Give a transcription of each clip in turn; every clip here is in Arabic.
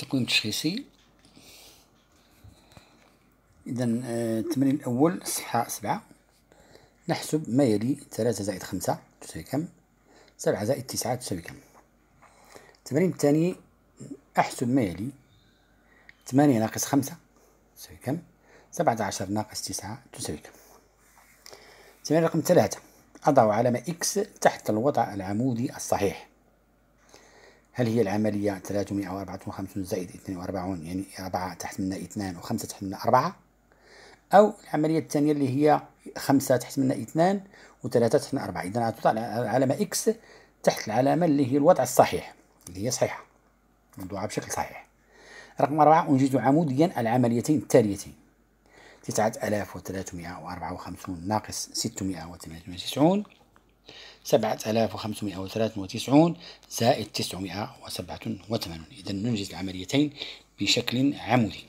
تكوين تشخيصي إذا آه، التمرين الأول صفحة سبعة نحسب ما يلي ثلاثة زائد خمسة تساوي كم سبعة زائد تسعة تساوي كم التمرين الثاني أحسب ما يلي ثمانية ناقص خمسة تساوي كم سبعة عشر ناقص تسعة تساوي كم التمرين رقم ثلاثة أضع علامة إكس تحت الوضع العمودي الصحيح هل هي العملية 354 زائد 42 يعني 4 تحت منها 2 و5 تحت منها 4 أو العملية الثانية اللي هي 5 تحت منها 2 و3 تحت منها 4 إذا غتوضع العلامة إكس تحت العلامة اللي هي الوضع الصحيح اللي هي صحيحة موضوعة بشكل صحيح رقم أربعة أنجز عموديا العمليتين التاليتين تسعة آلاف مئة وأربعة وخمسون ناقص ستمائة وثمانية وتسعون سبعة آلاف 7593 زائد وسبعة وثمانون إذا ننجز العمليتين بشكل عمودي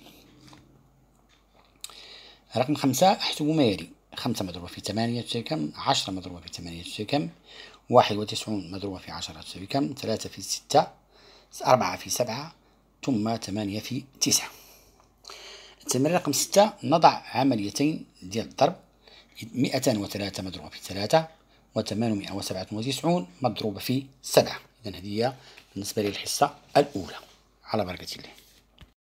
رقم خمسة أحسب ما يلي خمسة مضروبة في ثمانية تساوي كم عشرة مضروبة في ثمانية تساوي كم واحد وتسعون مضروبة في عشرة تساوي كم ثلاثة في ستة أربعة في سبعة ثم ثمانية في تسعة التمرين رقم ستة نضع عمليتين ديال الضرب مئتان وثلاثة مضروبة في ثلاثة و مضروبة في 7 إذا هذه هي بالنسبة للحصة الأولى على بركة الله